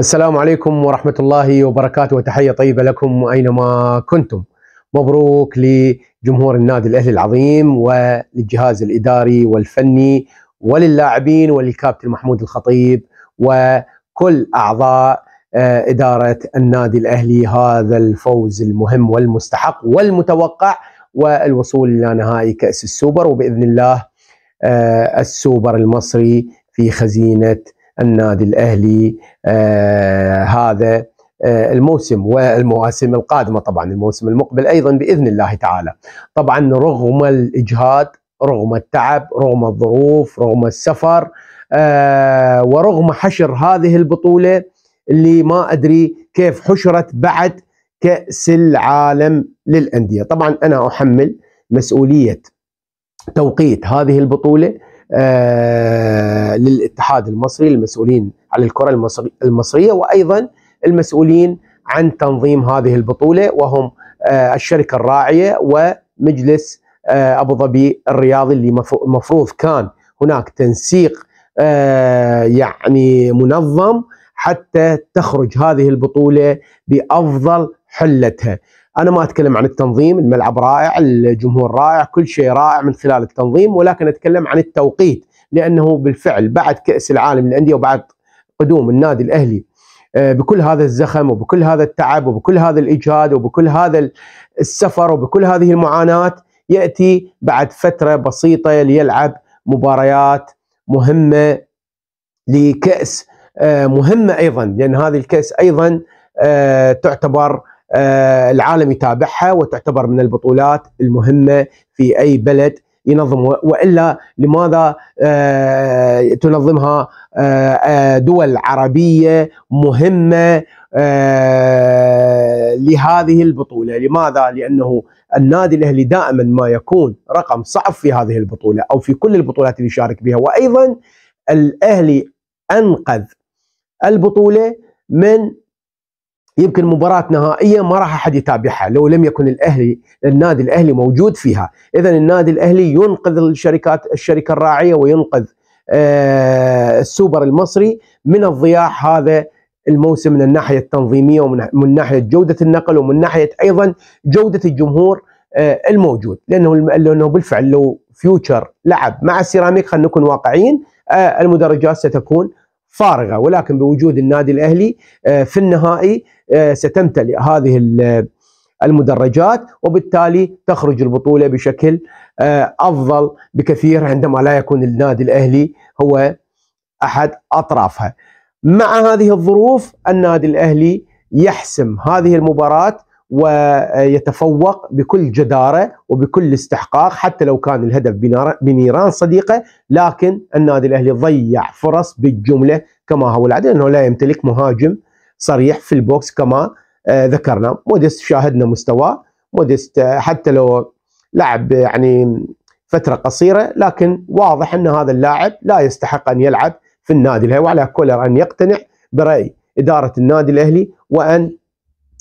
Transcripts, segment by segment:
السلام عليكم ورحمة الله وبركاته وتحية طيبة لكم أينما كنتم مبروك لجمهور النادي الأهلي العظيم وللجهاز الإداري والفني وللاعبين وللكابتن محمود الخطيب وكل أعضاء آه، إدارة النادي الأهلي هذا الفوز المهم والمستحق والمتوقع والوصول إلى نهائي كأس السوبر وبإذن الله آه، السوبر المصري في خزينة النادي الاهلي آه، هذا آه، الموسم والمواسم القادمه طبعا الموسم المقبل ايضا باذن الله تعالى. طبعا رغم الاجهاد، رغم التعب، رغم الظروف، رغم السفر آه، ورغم حشر هذه البطوله اللي ما ادري كيف حشرت بعد كاس العالم للانديه، طبعا انا احمل مسؤوليه توقيت هذه البطوله آه، للاتحاد المصري المسؤولين عن الكرة المصرية وأيضا المسؤولين عن تنظيم هذه البطولة وهم آه، الشركة الراعية ومجلس آه، أبو ظبي الرياضي اللي مفروض كان هناك تنسيق يعني منظم حتى تخرج هذه البطولة بأفضل حلتها انا ما اتكلم عن التنظيم الملعب رائع الجمهور رائع كل شيء رائع من خلال التنظيم ولكن اتكلم عن التوقيت لانه بالفعل بعد كاس العالم للانديه وبعد قدوم النادي الاهلي آه، بكل هذا الزخم وبكل هذا التعب وبكل هذا الاجهاد وبكل هذا السفر وبكل هذه المعاناه ياتي بعد فتره بسيطه ليلعب مباريات مهمه لكاس آه، مهمه ايضا لان هذه الكاس ايضا آه، تعتبر آه، العالم يتابعها وتعتبر من البطولات المهمة في أي بلد ينظم والا لماذا آه، تنظمها آه، دول عربيه مهمه لهذه البطوله، لماذا؟ لانه النادي الاهلي دائما ما يكون رقم صعب في هذه البطوله او في كل البطولات اللي يشارك بها، وايضا الاهلي انقذ البطوله من يمكن مباراة نهائية ما راح أحد يتابعها لو لم يكن الأهلي النادي الأهلي موجود فيها إذا النادي الأهلي ينقذ الشركات الشركة الراعية وينقذ آه، السوبر المصري من الضياع هذا الموسم من الناحية التنظيمية ومن ناحية جودة النقل ومن ناحية أيضا جودة الجمهور آه، الموجود لأنه, لأنه بالفعل لو فيوتشر لعب مع السيراميك خلينا نكون واقعيين آه، المدرجات ستكون فارغه ولكن بوجود النادي الاهلي آه، في النهائي آه، ستمتلئ هذه المدرجات وبالتالي تخرج البطوله بشكل آه، افضل بكثير عندما لا يكون النادي الاهلي هو احد اطرافها. مع هذه الظروف النادي الاهلي يحسم هذه المباراه ويتفوق بكل جدارة وبكل استحقاق حتى لو كان الهدف بنيران صديقة لكن النادي الأهلي ضيع فرص بالجملة كما هو العدل انه لا يمتلك مهاجم صريح في البوكس كما آه، ذكرنا موديست شاهدنا مستواه موديست آه، حتى لو لعب آه، يعني فترة قصيرة لكن واضح أن هذا اللاعب لا يستحق أن يلعب في النادي الأهلي وعلى كولر أن يقتنع برأي إدارة النادي الأهلي وأن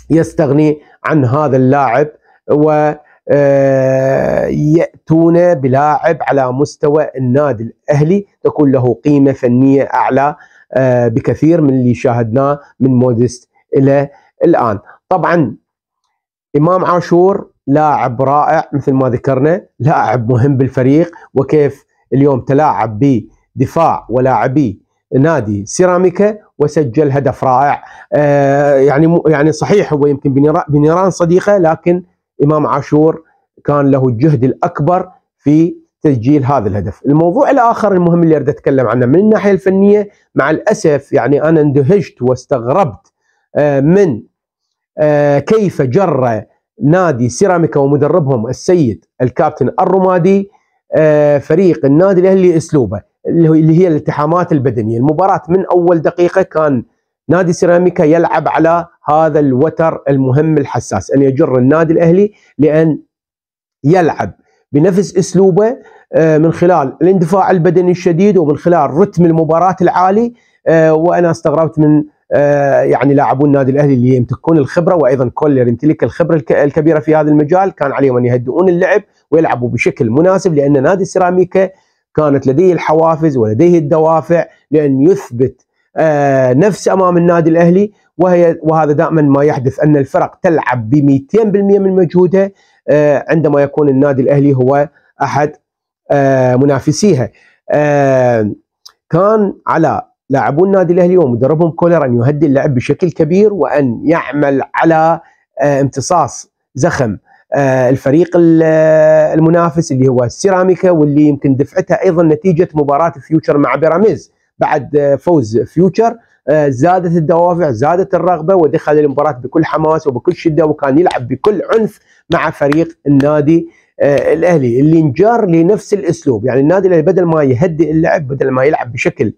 يستغني عن هذا اللاعب و آه، يأتون بلاعب على مستوى النادي الأهلي تكون له قيمة فنية أعلى آه، بكثير من اللي شاهدناه من مودست إلى الآن طبعا إمام عاشور لاعب رائع مثل ما ذكرنا لاعب مهم بالفريق وكيف اليوم تلاعب بدفاع ولاعبي نادي سيراميكا وسجل هدف رائع آه يعني يعني صحيح هو يمكن بنيران صديقه لكن امام عاشور كان له الجهد الاكبر في تسجيل هذا الهدف. الموضوع الاخر المهم اللي اريد اتكلم عنه من الناحيه الفنيه مع الاسف يعني انا اندهشت واستغربت آه من آه كيف جرى نادي سيراميكا ومدربهم السيد الكابتن الرمادي آه، فريق النادي الاهلي اسلوبه اللي هي الالتحامات البدنيه، المباراه من اول دقيقه كان نادي سيراميكا يلعب على هذا الوتر المهم الحساس ان يجر النادي الاهلي لان يلعب بنفس اسلوبه آه، من خلال الاندفاع البدني الشديد ومن خلال رتم المباراه العالي آه، وانا استغربت من آه، يعني لاعبون النادي الاهلي اللي يمتلكون الخبره وايضا كولر يمتلك الخبره الكبيره في هذا المجال كان عليهم ان يهدئون اللعب ويلعبوا بشكل مناسب لان نادي سيراميكا كانت لديه الحوافز ولديه الدوافع لأن يثبت آه، نفسه أمام النادي الأهلي وهي وهذا دائما ما يحدث أن الفرق تلعب ب 200% من مجهودها آه، عندما يكون النادي الأهلي هو أحد آه، منافسيها كان على لاعبو النادي الأهلي ومدربهم كولر أن يهدي اللعب بشكل كبير وأن يعمل على امتصاص زخم آه، الفريق آه، المنافس اللي هو السيراميكا واللي يمكن دفعتها ايضا نتيجه مباراه فيوتشر مع بيراميدز بعد فوز فيوتشر آه، زادت الدوافع زادت الرغبه ودخل المباراه بكل حماس وبكل شده وكان يلعب بكل عنف مع فريق النادي الاهلي اللي انجار لنفس الاسلوب يعني النادي الاهلي بدل ما يهدئ اللعب بدل ما يلعب بشكل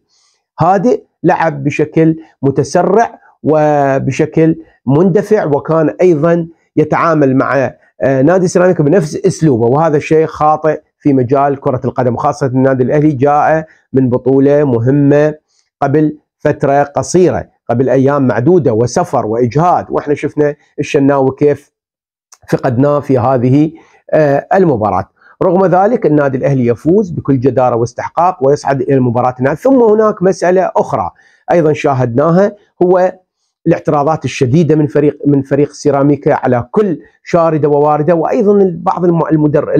هادئ لعب بشكل متسرع وبشكل مندفع وكان ايضا يتعامل مع آه، نادي سيراميكا بنفس اسلوبه وهذا الشيء خاطئ في مجال كره القدم وخاصه النادي الاهلي جاء من بطوله مهمه قبل فتره قصيره قبل ايام معدوده وسفر واجهاد واحنا شفنا الشناوي كيف فقدناه في هذه آه، المباراه رغم ذلك النادي الاهلي يفوز بكل جداره واستحقاق ويصعد الى المباراه نعم، ثم هناك مساله اخرى ايضا شاهدناها هو الاعتراضات الشديده من فريق من فريق سيراميكا على كل شارده ووارده وايضا بعض المدر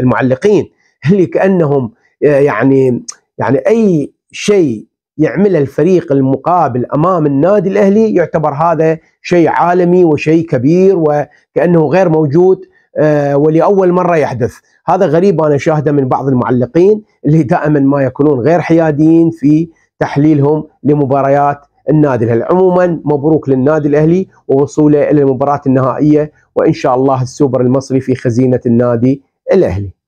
المعلقين اللي كانهم آه، يعني يعني اي شيء يعمله الفريق المقابل امام النادي الاهلي يعتبر هذا شيء عالمي وشيء كبير وكانه غير موجود آه، ولاول مره يحدث، هذا غريب انا شاهده من بعض المعلقين اللي دائما ما يكونون غير حياديين في تحليلهم لمباريات النادي الاهلي عموما مبروك للنادي الاهلي ووصوله الى المباراه النهائيه وان شاء الله السوبر المصري في خزينه النادي الاهلي